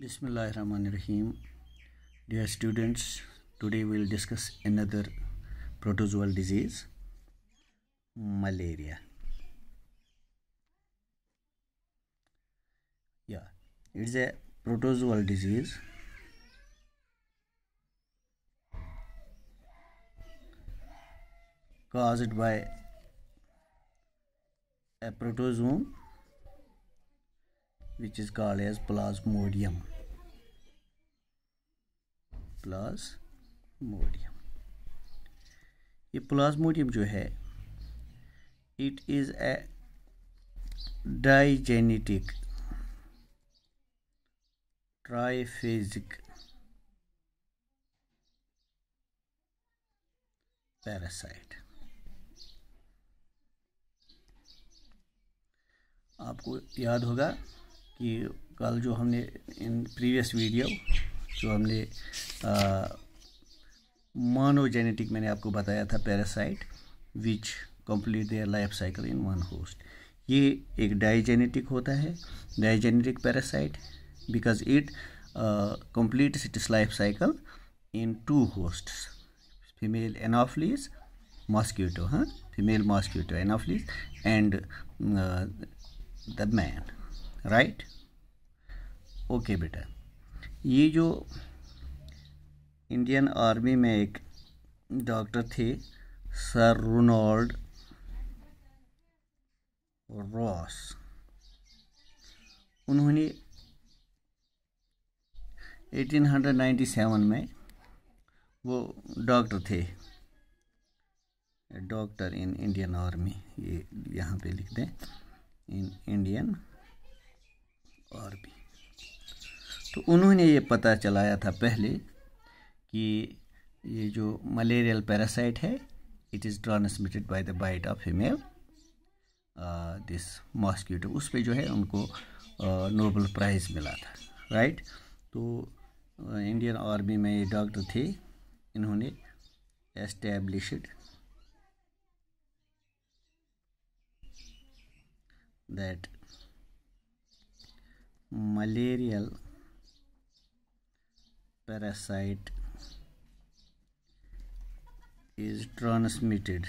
Bismillahirrahmanirrahim. Dear students, today we'll discuss another protozoal disease, malaria. Yeah, it's a protozoal disease. caused by a protozoon which is called as plasmodium plasmodium ये plasmodium जो है it is a digenetic triphasic parasite आपको याद होगा कि कल जो हमने इन प्रीवियस वीडियो जो हमने मानोजेनेटिक मैंने आपको बताया था parasite which complete their life cycle in one host ये एक डाइजेनेटिक होता है digenetic parasite because it complete its life cycle in two hosts female anopheles mosquito हाँ female mosquito anopheles and the man right okay बेटा ये जो Indian army में एक डॉक्टर थे सर रोनाल्ड रॉस उन्होंने 1897 में वो डॉक्टर थे डॉक्टर इन इंडियन आर्मी ये यहाँ पे लिख दें इन इंडियन और भी तो उन्होंने ये पता चलाया था पहले कि ये जो मलेरियल पैरासाइट है it is transmitted by the bite of female this mosquito उस पर जो है उनको नोबल uh, प्राइज़ मिला था राइट तो इंडियन uh, आर्मी में ये डॉक्टर थे इन्होंने established that malarial parasite is transmitted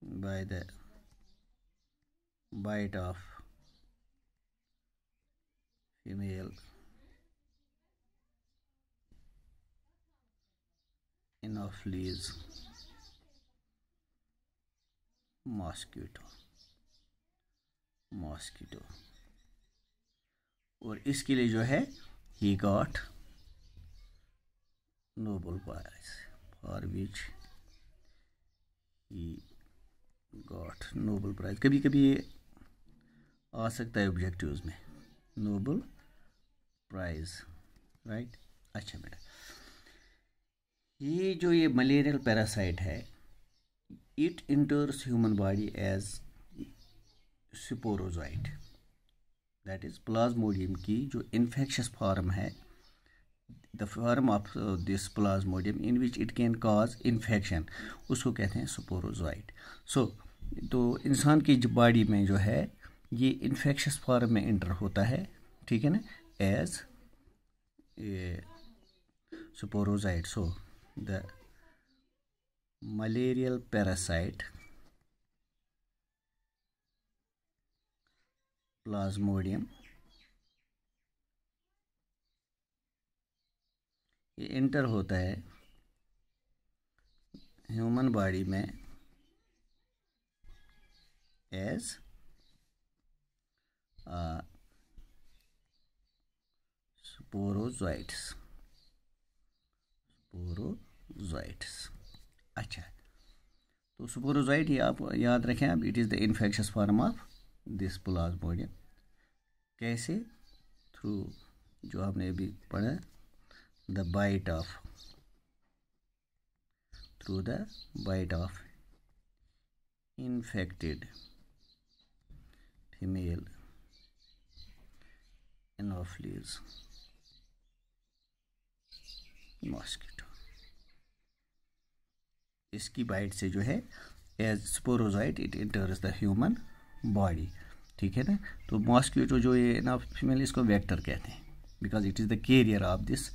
by the bite of female anopheles mosquito mosquito और इसके लिए जो है he got Nobel prize for which he got Nobel prize कभी कभी ये आ सकता है ऑब्जेक्टिव्स में नोबल प्राइज राइट अच्छा बेटा ये जो ये मलेरियल पैरासाइट है it enters human body as sporozoite that is plasmodium की जो इन्फेक्शस फॉर्म है the form of this plasmodium in which it can cause infection उसको कहते हैं स्पोरोजाइट सो so, तो इंसान की बॉडी में जो है ये इन्फेक्शस फॉर्म में इंटर होता है ठीक है ना as sporozoite so the malarial parasite plasmodium ये इंटर होता है ह्यूमन बॉडी में एज स्पोरोजाइट्स स्पोरोजाइट्स अच्छा तो स्पोरोजाइट ये आप याद रखें आप it is the infectious form of this plasmodium कैसे थ्रू जो आपने अभी पढ़ा the bite of through the bite of infected female anopheles mosquito इसकी बाइट से जो है as sporozoite it enters the human body ठीक है ना तो मॉस्क्यूटो जो ये ना फीमेल इसको वेक्टर कहते हैं because it is the carrier of this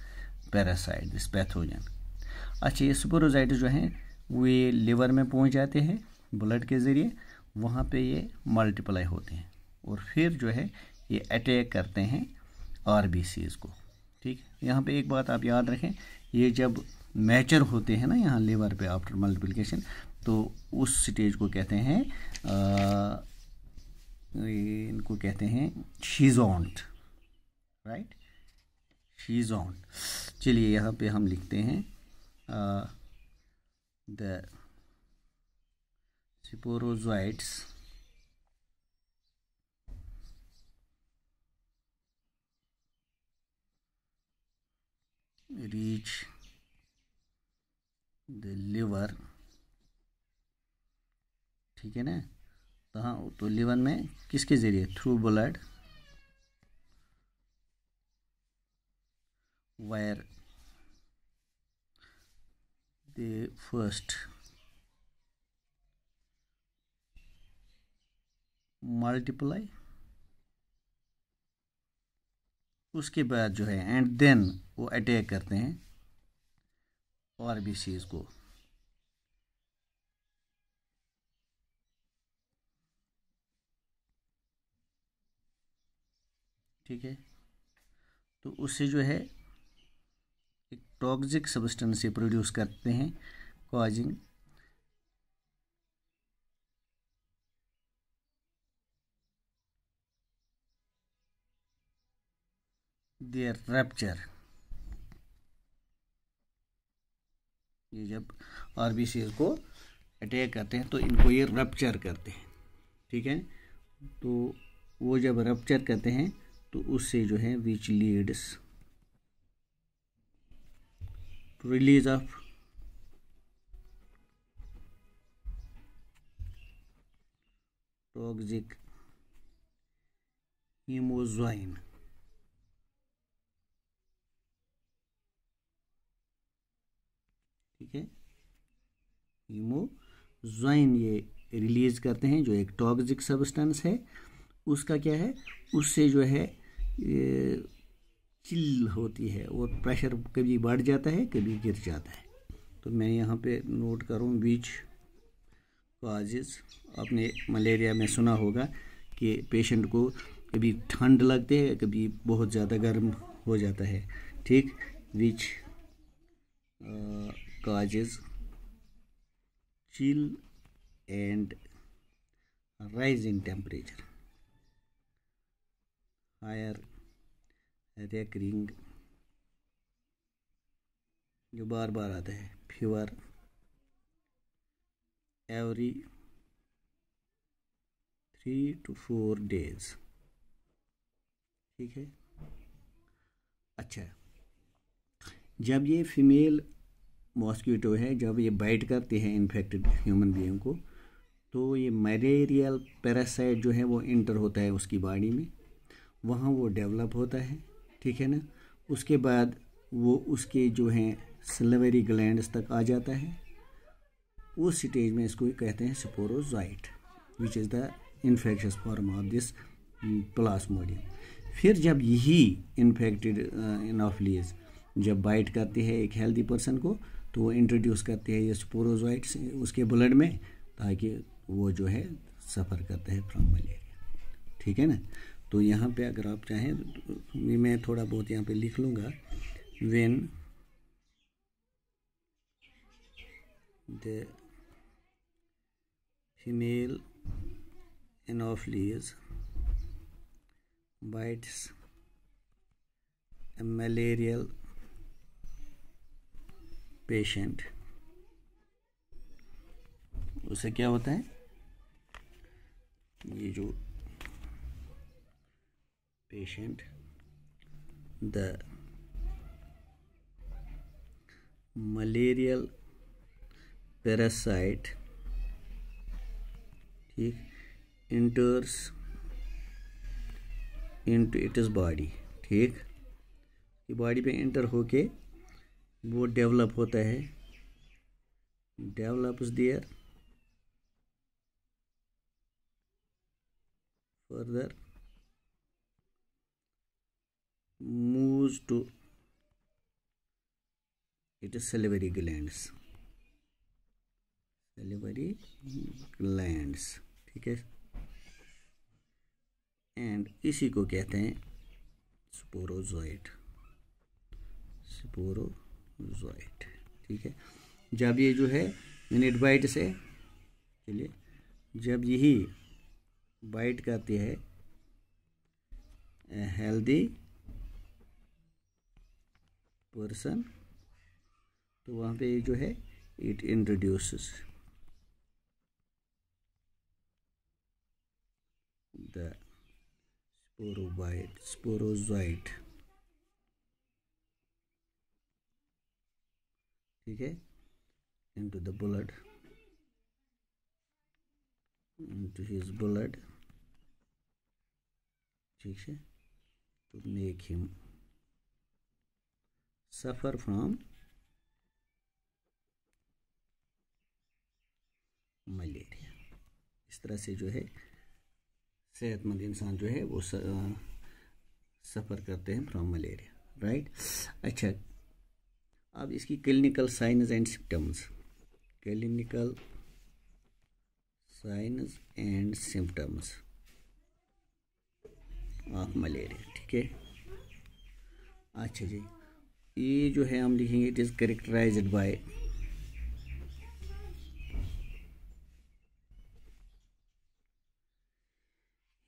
parasite this pathogen अच्छा ये सुपरोजाइट जो हैं वो ये लिवर में पहुंच जाते हैं ब्लड के ज़रिए वहाँ पे ये मल्टीप्लाई होते हैं और फिर जो है ये अटैक करते हैं आर को ठीक है यहाँ पे एक बात आप याद रखें ये जब मैचर होते हैं ना यहाँ लेवर पे आफ्टर मल्टीप्लिकेशन तो उस स्टेज को कहते हैं इनको कहते हैं शीजोंट राइट शीजोंट चलिए यहाँ पे हम लिखते हैं the sporozoites reach the liver ठीक है ना तो हाँ तो लिवर में किसके ज़रिए through blood where they first multiply उसके बाद जो है एंड देन वो अटैक करते हैं और भी को ठीक है तो उससे जो है एक टॉक्सिक ये प्रोड्यूस करते हैं कॉजिंग देयर रैप्चर ये जब आर बी सी को अटैक करते हैं तो इनको ये रप्चर करते हैं ठीक है तो वो जब रप्चर करते हैं तो उससे जो है which leads release of toxic hemozoin ठीक है हीमोजाइन ये रिलीज करते हैं जो एक टॉक्सिक सब्सटेंस है उसका क्या है उससे जो है चिल होती है और प्रेशर कभी बढ़ जाता है कभी गिर जाता है तो मैं यहाँ पे नोट करूँ बीच काजेज आपने मलेरिया में सुना होगा कि पेशेंट को कभी ठंड लगती है कभी बहुत ज़्यादा गर्म हो जाता है ठीक which causes chill and rise in temperature higher recurring जो बार बार आता है fever every three to four days ठीक है अच्छा जब ये फीमेल मॉस्किटो है जब ये बाइट करते हैं इन्फेक्टेड ह्यूमन बीइंग को तो ये मलेरियल पैरासाइट जो है वो इंटर होता है उसकी बॉडी में वहाँ वो डेवलप होता है ठीक है ना उसके बाद वो उसके जो हैं सिलवरी ग्लैंड तक आ जाता है उस स्टेज में इसको कहते हैं sporozoite which is the infectious form of this plasmodium फिर जब यही इन्फेक्टेड इनऑफलीज uh, जब बाइट करती है एक हेल्दी पर्सन को तो वो इंट्रोड्यूस करती है ये स्पोरोजाइट उसके ब्लड में ताकि वो जो है सफ़र करता है फ्रॉम मलेरिया ठीक है ना तो यहाँ पे अगर आप चाहें मैं थोड़ा बहुत यहाँ पे लिख लूँगा when the female anopheles bites a malarial patient क्या होता है ये जो patient the malarial parasite ठीक enters into its body ठीक कि बॉडी पे इंटर होके वो डेवलप होता है develops there further moves to it is salivary glands salivary glands ठीक है एंड इसी को कहते हैं स्पोरोजोइट स्पोरोजोइट ठीक है जब ये जो है मिनट बाइट से चलिए जब यही बाइट करती है हेल्दी पर्सन तो वहाँ पे जो है it introduce the sporozoite sporozoite ठीक है into the blood into his blood ठीक है to make him suffer from malaria इस तरह से जो है सेहतमंद इंसान जो है वो सफ़र करते हैं फ्रॉम मलेरिया राइट अच्छा अब इसकी clinical science and symptoms clinical science and symptoms of malaria ठीक है अच्छा जी ये जो है हम लिखेंगे it is characterise by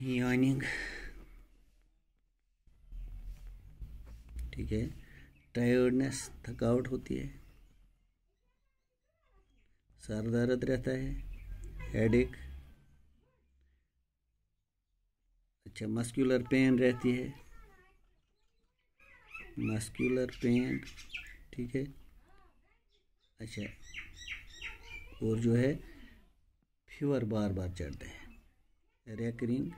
yawning ठीक है टायर्डनेस थकावट होती है सर दर्द रहता है हेडेक अच्छा मस्कुलर पेन रहती है मस्कुलर पेन ठीक है अच्छा और जो है फीवर बार बार चढ़ते हैं रेकरिंग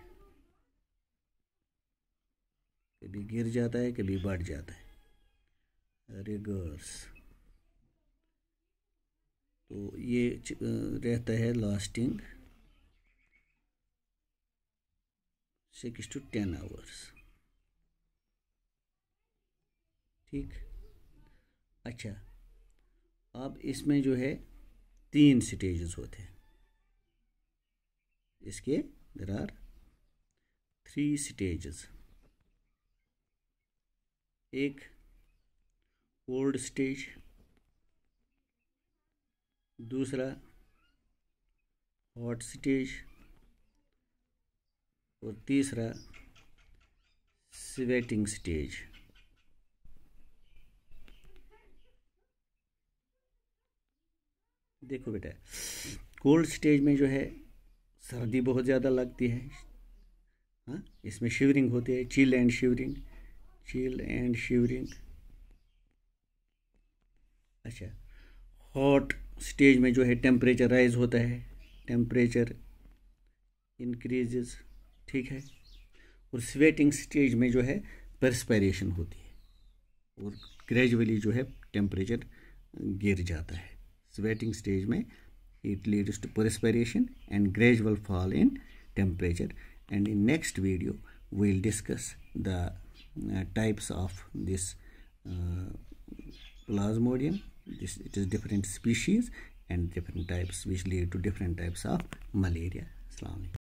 कभी गिर जाता है कभी बढ़ जाता है रिगर्स तो ये रहता है lasting six to ten hours ठीक अच्छा अब इसमें जो है तीन स्टेजेस होते हैं इसके देर आर थ्री स्टेजेस एक ओल्ड स्टेज दूसरा हॉट स्टेज और तीसरा स्वेटिंग स्टेज देखो बेटा कोल्ड स्टेज में जो है सर्दी बहुत ज़्यादा लगती है हाँ इसमें शिवरिंग होती है chill and shivering chill and shivering अच्छा हॉट स्टेज में जो है टेम्परेचर राइज होता है टेम्परेचर इंक्रीजेस ठीक है और स्वेटिंग स्टेज में जो है परस्पायरेशन होती है और ग्रेजुअली जो है टेम्परेचर गिर जाता है sweating stage may it leads to perspiration and gradual fall in temperature and in next video we'll discuss the uh, types of this uh, plasmodium this it is different species and different types which lead to different types of malaria Islamic.